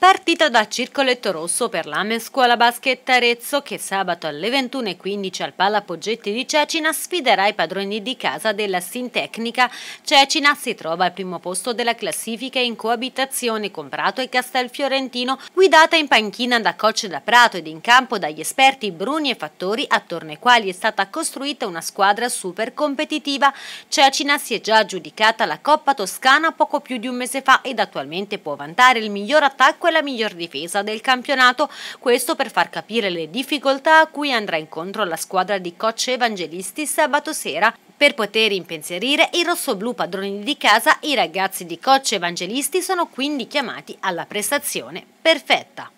Partita dal circoletto rosso per l'Ame Scuola Basket Arezzo che sabato alle 21.15 al Palla Poggetti di Cecina sfiderà i padroni di casa della Sintecnica. Cecina si trova al primo posto della classifica in coabitazione con Prato e Castel Fiorentino, guidata in panchina da coach da Prato ed in campo dagli esperti Bruni e Fattori, attorno ai quali è stata costruita una squadra super competitiva. Cecina si è già aggiudicata la Coppa Toscana poco più di un mese fa ed attualmente può vantare il miglior attacco comunque la miglior difesa del campionato, questo per far capire le difficoltà a cui andrà incontro la squadra di coach Evangelisti sabato sera per poter impensierire i rossoblù padroni di casa, i ragazzi di Coach Evangelisti sono quindi chiamati alla prestazione perfetta.